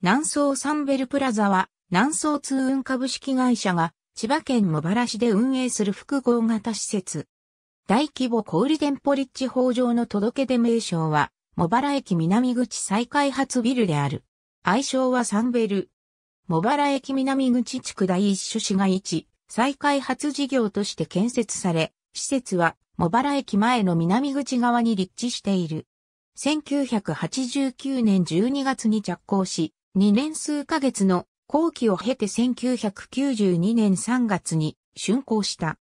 南総サンベルプラザは、南総通運株式会社が、千葉県茂原市で運営する複合型施設。大規模小売店舗立地法上の届け出名称は、茂原駅南口再開発ビルである。愛称はサンベル。茂原駅南口地区第一種市街地、再開発事業として建設され、施設は茂原駅前の南口側に立地している。1989年12月に着工し、2年数ヶ月の後期を経て1992年3月に竣工した。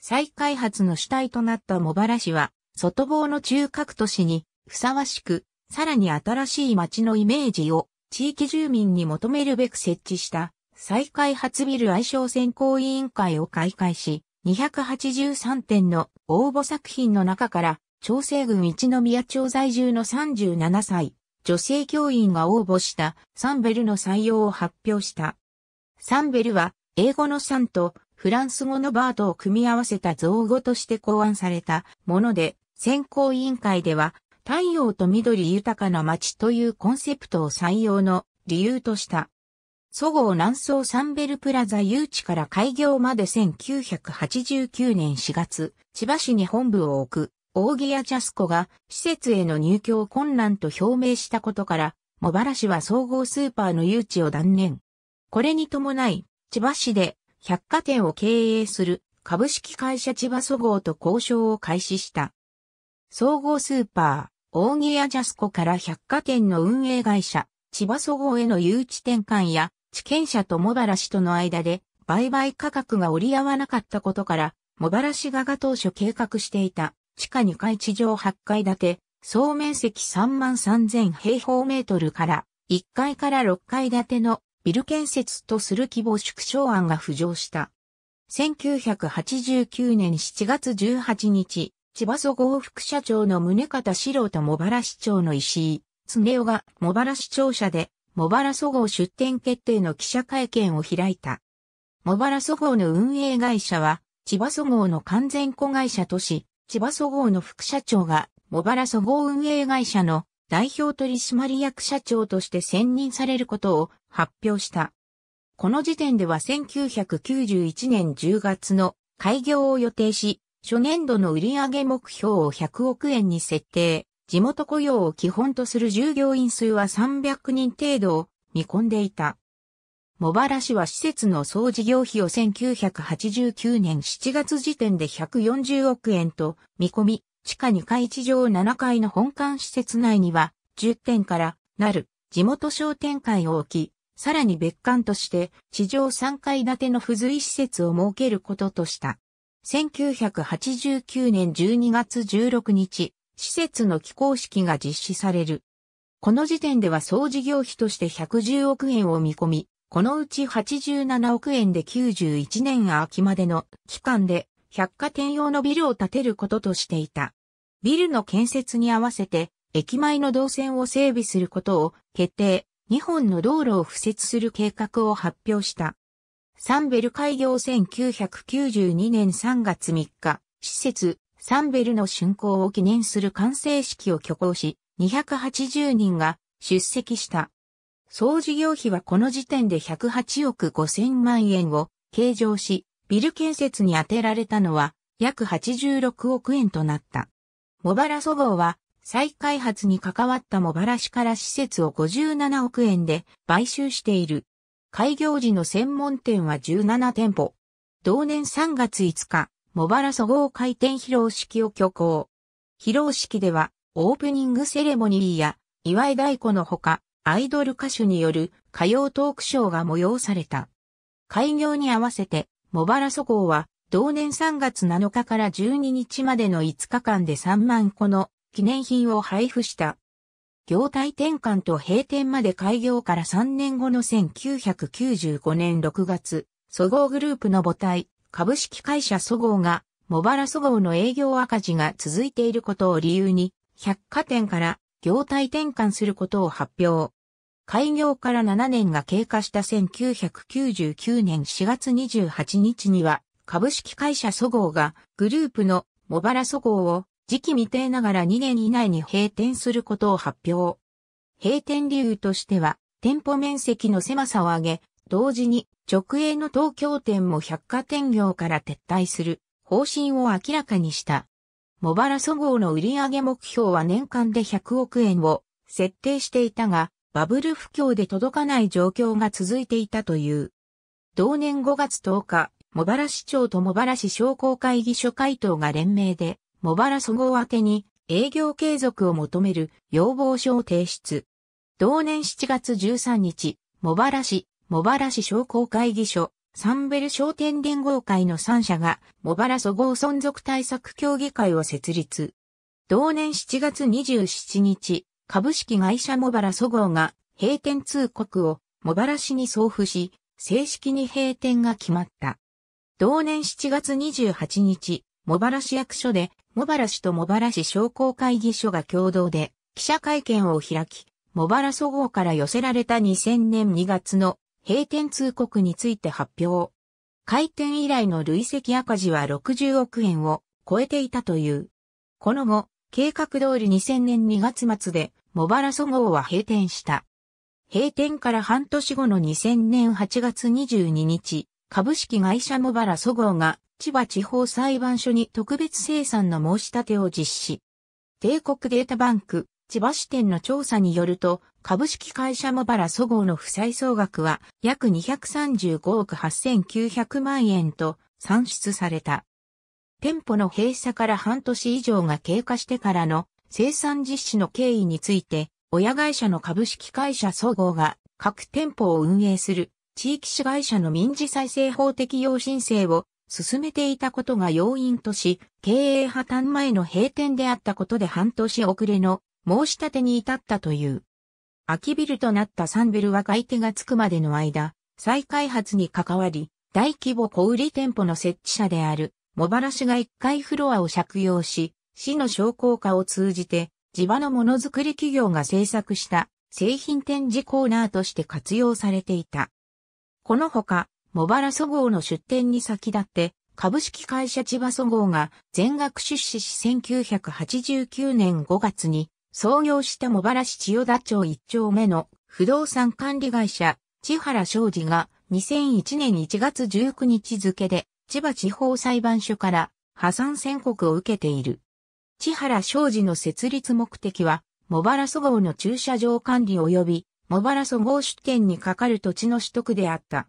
再開発の主体となった茂原市は、外房の中核都市にふさわしく、さらに新しい街のイメージを地域住民に求めるべく設置した再開発ビル愛称選考委員会を開会し、283点の応募作品の中から、調整軍一宮町在住の37歳、女性教員が応募したサンベルの採用を発表した。サンベルは英語のサンとフランス語のバートを組み合わせた造語として考案されたもので、選考委員会では太陽と緑豊かな街というコンセプトを採用の理由とした。祖号南宋サンベルプラザ誘致から開業まで1989年4月、千葉市に本部を置く大木屋ジチャスコが施設への入居を困難と表明したことから、茂原市は総合スーパーの誘致を断念。これに伴い、千葉市で百貨店を経営する株式会社千葉総合と交渉を開始した。総合スーパー、大木屋ジャスコから百貨店の運営会社、千葉総合への誘致転換や、地権者と茂原市との間で売買価格が折り合わなかったことから、茂原市側が当初計画していた地下2階地上8階建て、総面積3万3000平方メートルから1階から6階建てのビル建設とする規模縮小案が浮上した。1989年7月18日、千葉総合副社長の宗方四郎と茂原市長の石井、常夫が茂原市長者で、茂原総合出店決定の記者会見を開いた。茂原総合の運営会社は、千葉総合の完全子会社とし、千葉総合の副社長が、茂原総合運営会社の代表取締役社長として選任されることを発表した。この時点では1991年10月の開業を予定し、初年度の売上目標を100億円に設定、地元雇用を基本とする従業員数は300人程度を見込んでいた。茂原市は施設の総事業費を1989年7月時点で140億円と見込み、地下2階地上7階の本館施設内には、10店からなる地元商店会を置き、さらに別館として地上3階建ての付随施設を設けることとした。1989年12月16日、施設の起工式が実施される。この時点では総事業費として110億円を見込み、このうち87億円で91年秋までの期間で百貨店用のビルを建てることとしていた。ビルの建設に合わせて駅前の動線を整備することを決定、2本の道路を敷設する計画を発表した。サンベル開業1992年3月3日、施設サンベルの竣工を記念する完成式を挙行し、280人が出席した。総事業費はこの時点で108億5000万円を計上し、ビル建設に充てられたのは約86億円となった。茂原そごは再開発に関わった茂原市から施設を57億円で買収している。開業時の専門店は17店舗。同年3月5日、茂原そご開店披露式を挙行。披露式では、オープニングセレモニーや、岩井大子のほか、アイドル歌手による歌謡トークショーが催された。開業に合わせて、茂原祖号は、同年3月7日から12日までの5日間で3万個の記念品を配布した。業態転換と閉店まで開業から3年後の1995年6月、祖号グループの母体、株式会社祖号が、茂原祖号の営業赤字が続いていることを理由に、百貨店から業態転換することを発表。開業から7年が経過した1999年4月28日には、株式会社そごうがグループの茂原そごうを時期未定ながら2年以内に閉店することを発表。閉店理由としては、店舗面積の狭さを上げ、同時に直営の東京店も百貨店業から撤退する方針を明らかにした。茂原そごうの売上目標は年間で100億円を設定していたが、バブル不況で届かない状況が続いていたという。同年5月10日、茂原市長と茂原市商工会議所会頭が連名で、茂原総合宛てに営業継続を求める要望書を提出。同年7月13日、茂原市、茂原市商工会議所、サンベル商店連合会の3社が、茂原総合存続対策協議会を設立。同年7月27日、株式会社茂原そごうが閉店通告を茂原市に送付し、正式に閉店が決まった。同年7月28日、茂原市役所で、茂原市と茂原市商工会議所が共同で記者会見を開き、茂原そごうから寄せられた2000年2月の閉店通告について発表。開店以来の累積赤字は60億円を超えていたという。この後、計画通り2000年2月末で、茂原そごうは閉店した。閉店から半年後の2000年8月22日、株式会社茂原そごうが、千葉地方裁判所に特別生産の申し立てを実施。帝国データバンク、千葉支店の調査によると、株式会社茂原そごうの負債総額は約235億8900万円と算出された。店舗の閉鎖から半年以上が経過してからの生産実施の経緯について、親会社の株式会社総合が各店舗を運営する地域市会社の民事再生法適用申請を進めていたことが要因とし、経営破綻前の閉店であったことで半年遅れの申し立てに至ったという。空きビルとなったサンベルは買い手がつくまでの間、再開発に関わり、大規模小売店舗の設置者である茂原市が1階フロアを借用し、市の商工化を通じて、地場のものづくり企業が制作した製品展示コーナーとして活用されていた。このほか、茂原そごうの出店に先立って、株式会社千葉そごうが全額出資し1989年5月に創業した茂原市千代田町1丁目の不動産管理会社千原商事が2001年1月19日付で千葉地方裁判所から破産宣告を受けている。千原商事の設立目的は、茂原そごの駐車場管理及び、茂原そご出店にかかる土地の取得であった。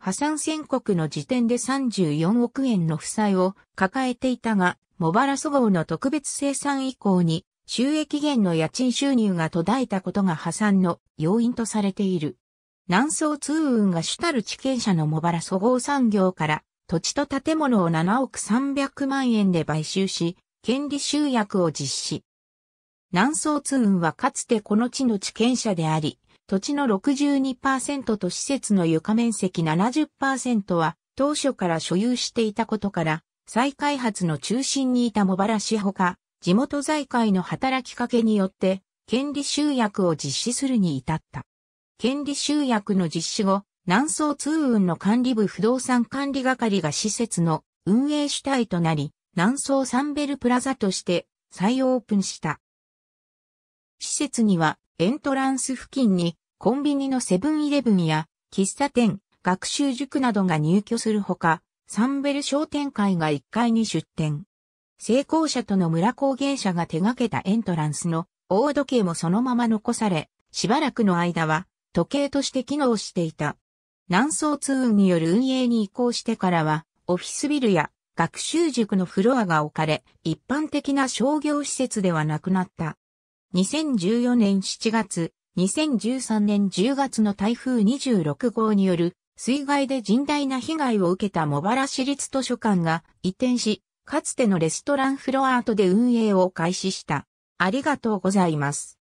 破産宣告の時点で34億円の負債を抱えていたが、茂原そごの特別生産以降に収益源の家賃収入が途絶えたことが破産の要因とされている。南総通運が主たる地権者の茂原そご産業から土地と建物を7億300万円で買収し、権利集約を実施。南宋津雲はかつてこの地の地権者であり、土地の62%と施設の床面積70%は当初から所有していたことから、再開発の中心にいた茂原市ほか、地元財界の働きかけによって、権利集約を実施するに至った。権利集約の実施後、南総通運の管理部不動産管理係が施設の運営主体となり、南総サンベルプラザとして再オープンした。施設にはエントランス付近にコンビニのセブンイレブンや喫茶店、学習塾などが入居するほか、サンベル商店会が1階に出店。成功者との村工芸者が手掛けたエントランスの大時計もそのまま残され、しばらくの間は時計として機能していた。南総通運による運営に移行してからは、オフィスビルや学習塾のフロアが置かれ、一般的な商業施設ではなくなった。2014年7月、2013年10月の台風26号による水害で甚大な被害を受けた茂原市立図書館が移転し、かつてのレストランフロアートで運営を開始した。ありがとうございます。